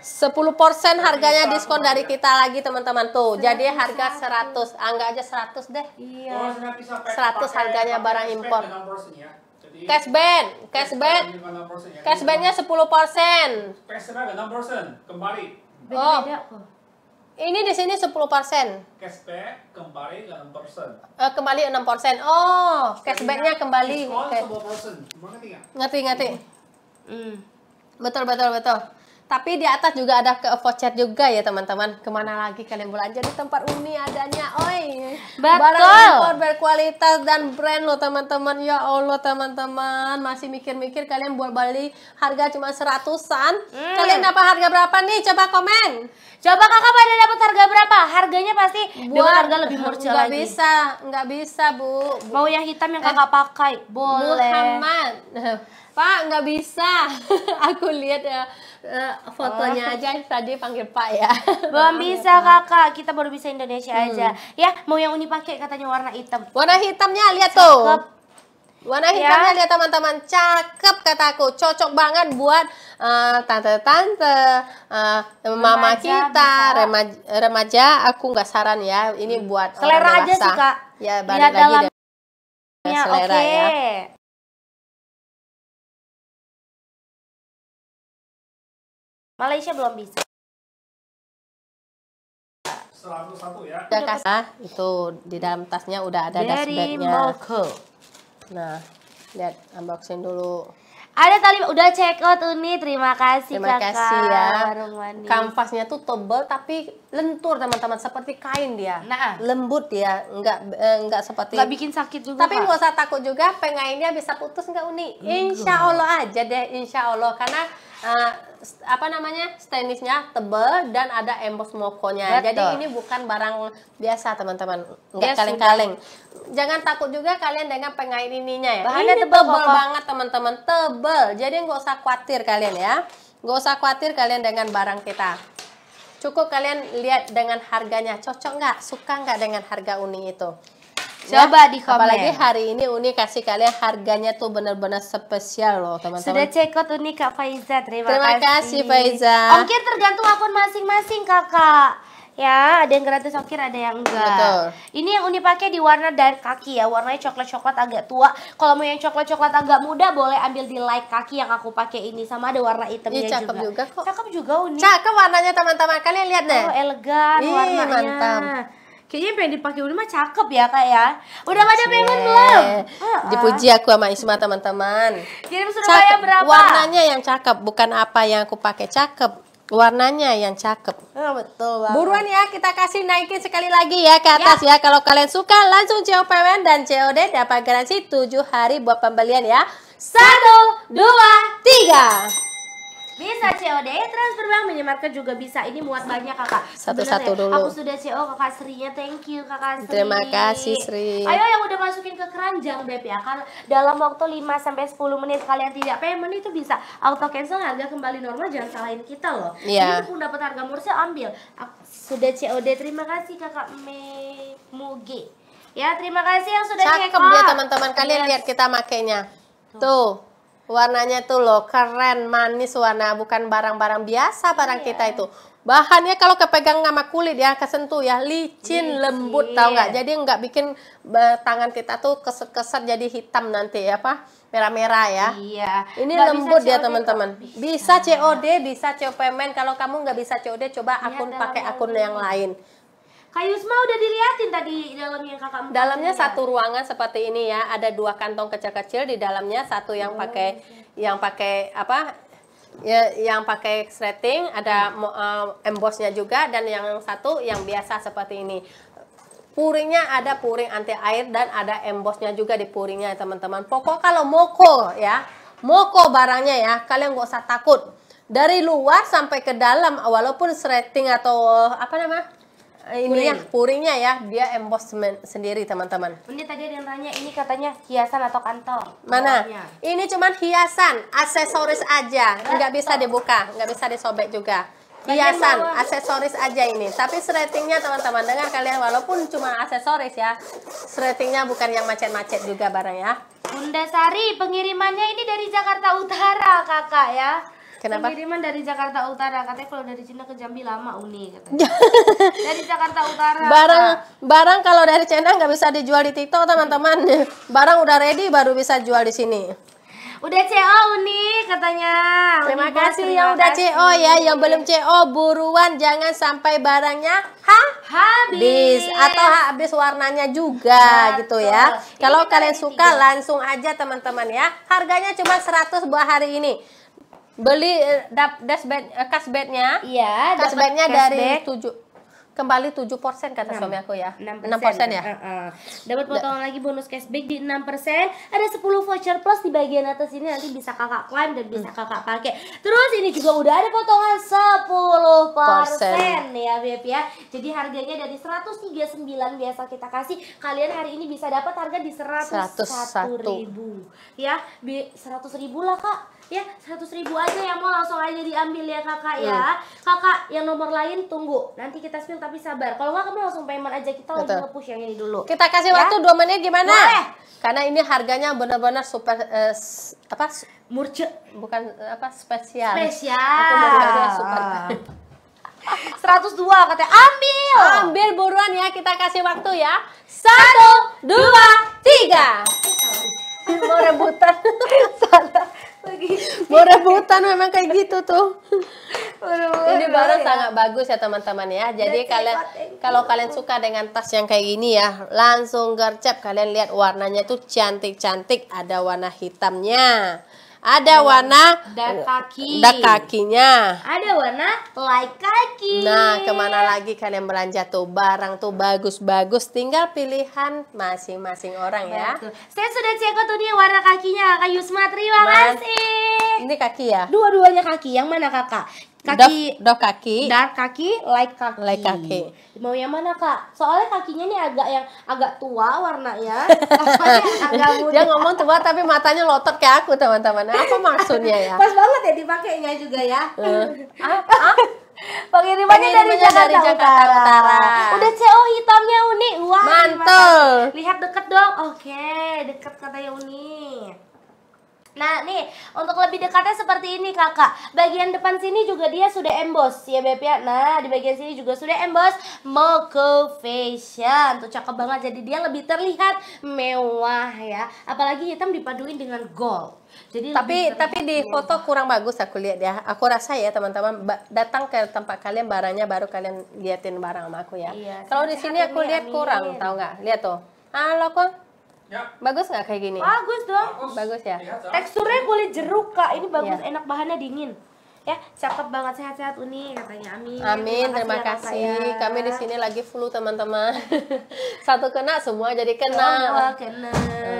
10% persen harganya diskon dari kita lagi teman-teman tuh. 100, jadi harga 100, angga ah, aja 100 deh. Iya. 100 harganya barang impor. Cash band, cash band. Cash bandnya 10%. persen ya. kembali. Oh. Ini di sini 10%. Cashback kembali 6%. Uh, eh, kembali 6%. Oh, cashbacknya kembali. okay. 10%. Ngerti Ngerti, Mm. Hmm. Betul, betul, betul. Tapi di atas juga ada ke voucher juga ya teman-teman. Kemana lagi kalian belanja di tempat Uni adanya, oi. Betul. Barang impor berkualitas dan brand lo teman-teman. Ya Allah teman-teman, masih mikir-mikir kalian buat balik harga cuma seratusan. Hmm. Kalian dapat harga berapa nih? Coba komen. Coba kakak pada dapat harga berapa? Harganya pasti buat harga lebih murah lagi. bisa, nggak bisa bu. Mau yang hitam yang kakak eh, pakai, boleh. Muhammad, Pak nggak bisa. Aku lihat ya uh, fotonya oh. aja tadi panggil Pak ya. Belum bisa Kakak, kita baru bisa Indonesia hmm. aja. Ya, mau yang Uni pakai katanya warna hitam. Warna hitamnya lihat cakep. tuh. Warna ya. hitamnya ya. lihat teman-teman cakep kataku, cocok banget buat eh, tante-tante, uh, uh, mama remaja, kita, remaja, remaja aku nggak saran ya. Ini hmm. buat selera aja sih, Kak. Ya, balik lagi dalam... selera okay. ya. Malaysia belum bisa. Selalu satu ya. Udah kasih, nah, itu di dalam tasnya udah ada Dari Nah, lihat unboxing dulu. Ada tali udah check out ini. terima kasih terima kakak. kasih ya. Kanvasnya tuh tebal tapi lentur teman-teman seperti kain dia. Nah, lembut dia, enggak eh, enggak seperti Enggak bikin sakit juga. Tapi enggak usah takut juga pengainnya bisa putus enggak Uni? Iya. Insya Allah aja deh, insya Allah karena uh, apa namanya stainlessnya tebel dan ada emboss mokonya. Betul. Jadi ini bukan barang biasa teman-teman, nggak kaleng-kaleng. Jangan takut juga kalian dengan pengait ininya ya. Bahannya ini tebel, tebel banget teman-teman, tebel. Jadi nggak usah khawatir kalian ya, nggak usah khawatir kalian dengan barang kita. Cukup kalian lihat dengan harganya, cocok nggak, suka nggak dengan harga uni itu. Coba di komen. Apalagi hari ini Uni kasih kalian harganya tuh benar-benar spesial loh teman-teman. Sudah check out Uni Kak Faiza. Terima, Terima kasih. Faiza. Ongkir tergantung akun masing-masing kakak. Ya, ada yang gratis ongkir, ada yang enggak. Betul. Ini yang Uni pakai di warna dari kaki ya, warnanya coklat-coklat agak tua. Kalau mau yang coklat-coklat agak muda boleh ambil di like kaki yang aku pakai ini sama ada warna hitamnya juga. cakep juga. juga kok. Cakep juga Uni. Cakep warnanya teman-teman. Kalian lihat deh. Oh, elegan Ih, warnanya. mantap. Kayaknya pengen dipakai udah mah cakep ya kak ya. Udah pada pengen belum? Dipuji aku sama Isma teman-teman. Kirim Surabaya berapa? Warnanya yang cakep, bukan apa yang aku pakai cakep. Warnanya yang cakep. Oh, betul banget. Buruan ya, kita kasih naikin sekali lagi ya ke ya. atas ya. ya. Kalau kalian suka langsung COPWN dan COD dapat garansi 7 hari buat pembelian ya. Satu, dua, tiga. Bisa COD, transfer bank minimarket juga bisa. Ini muat banyak kakak. Satu-satu ya? dulu. Aku sudah CO kakak Srinya, thank you kakak Sri. Terima kasih Sri. Ayo yang udah masukin ke keranjang Beb ya kan dalam waktu 5 sampai sepuluh menit kalian tidak payment itu bisa auto cancel harga kembali normal jangan salahin kita loh. Yeah. ini pun dapat harga murah ambil. Aku sudah COD. Terima kasih kakak Me Mugi. Ya, terima kasih yang sudah Cakep dia ya, teman-teman. Kalian iya. lihat kita makainya. Tuh. Tuh warnanya tuh loh keren manis warna bukan barang-barang biasa barang yeah. kita itu bahannya kalau kepegang sama kulit ya kesentuh ya licin, licin. lembut tau nggak jadi nggak bikin uh, tangan kita tuh keset-keset jadi hitam nanti ya apa merah-merah ya iya ini gak lembut ya teman-teman bisa. bisa COD bisa COPMN kalau kamu nggak bisa COD coba iya akun ya, pakai akun yang lain Kak Yusma udah diliatin tadi dalamnya kakak Dalamnya ya? satu ruangan seperti ini ya, ada dua kantong kecil-kecil di dalamnya, satu yang oh, pakai okay. yang pakai apa? Ya, yang pakai setting, ada uh, embossnya juga dan yang satu yang biasa seperti ini. Puringnya ada puring anti air dan ada embossnya juga di puringnya teman-teman. Pokok kalau moko ya, moko barangnya ya, kalian gak usah takut. Dari luar sampai ke dalam, walaupun setting atau apa namanya Eh, ya puringnya ya dia embossment sendiri teman-teman. Ini tadi ada yang tanya ini katanya hiasan atau kantong. Mana? Ini cuman hiasan, aksesoris aja, nggak bisa dibuka, nggak bisa disobek juga. Hiasan, aksesoris aja ini. Tapi seratingnya teman-teman dengar kalian walaupun cuma aksesoris ya, seratingnya bukan yang macet-macet juga barang ya. Bunda Sari, pengirimannya ini dari Jakarta Utara kakak ya. Kenapa? Pengiriman dari Jakarta Utara katanya kalau dari Cina ke Jambi lama Uni katanya. dari Jakarta Utara. Barang barang kalau dari Cina nggak bisa dijual di TikTok teman-teman. Barang udah ready baru bisa jual di sini. Udah CO Uni katanya. Terima Uni kasih terima yang udah CO ya, yang belum CO buruan jangan sampai barangnya ha habis atau habis warnanya juga Betul. gitu ya. Kalau kalian suka video. langsung aja teman-teman ya. Harganya cuma 100 buah hari ini beli eh, dap dashbed uh, eh, kasbednya iya kasbednya dari tujuh kembali 7% kata 6, suami aku ya. 6%, 6% ya. Uh, uh. Dapat potongan lagi bonus cashback di 6%. Ada 10 voucher plus di bagian atas ini nanti bisa Kakak klaim dan bisa hmm. Kakak pakai. Terus ini juga udah ada potongan 10% ya Beb ya. Jadi harganya dari 139 biasa kita kasih, kalian hari ini bisa dapat harga di 101.000 ya. 100.000 lah Kak ya 100 ribu aja yang mau langsung aja diambil ya kakak ya. hmm. ya kakak yang nomor lain tunggu nanti kita spill tapi sabar. Kalau nggak kamu langsung payment aja kita Betul. lagi push yang ini dulu. Kita kasih ya? waktu dua menit gimana? Boleh. Karena ini harganya benar-benar super eh, apa? Murce. Bukan eh, apa spesial. Spesial. Aku mau super. 102 katanya ambil ambil buruan ya kita kasih waktu ya satu dua tiga mau rebutan salah lagi mau rebutan memang kayak gitu tuh ini baru sangat bagus ya teman-teman ya iya, jadi kalian kalau kalian suka dengan tas yang kayak gini ya langsung gercep kalian lihat warnanya tuh cantik-cantik ada warna hitamnya ada iya. warna dak kaki da kakinya ada warna like kaki nah kemana lagi kalian belanja tuh barang tuh bagus-bagus tinggal pilihan masing-masing orang ya. Betul. ya saya sudah cek tuh nih warna kakinya kak Yusma terima kasih ini kaki ya dua-duanya kaki yang mana kakak kaki dok kaki dark kaki like kaki light kaki mau yang mana kak soalnya kakinya nih agak yang agak tua warnanya agak muda dia ngomong tua tapi matanya lotot kayak aku teman-teman apa maksudnya ya pas banget ya dipakainya juga ya uh. ah, ah. Pengirimannya dari Jakarta, dari Jakarta Utara. Utara. Udah CO hitamnya unik Wah, mantul. Lihat deket dong. Oke, deket katanya unik Nah nih, untuk lebih dekatnya seperti ini kakak Bagian depan sini juga dia sudah emboss ya Beb ya Nah di bagian sini juga sudah emboss Moko Fashion Tuh cakep banget, jadi dia lebih terlihat mewah ya Apalagi hitam dipaduin dengan gold jadi tapi tapi di mewah. foto kurang bagus aku lihat ya. Aku rasa ya teman-teman datang ke tempat kalian barangnya baru kalian liatin barang sama aku ya. Iya, Kalau di sini aku lihat kurang, tahu nggak? Lihat tuh. Halo kok Ya. Bagus nggak kayak gini? Bagus dong. Bagus, bagus ya. Teksturnya kulit jeruk kak. Ini bagus, ya. enak bahannya dingin. Ya, cakep banget sehat-sehat Uni katanya. Amin. Amin. Terima, terima kasih. kasih. Kami di sini lagi flu teman-teman. Satu kena semua jadi kena. Semua kena. Hmm.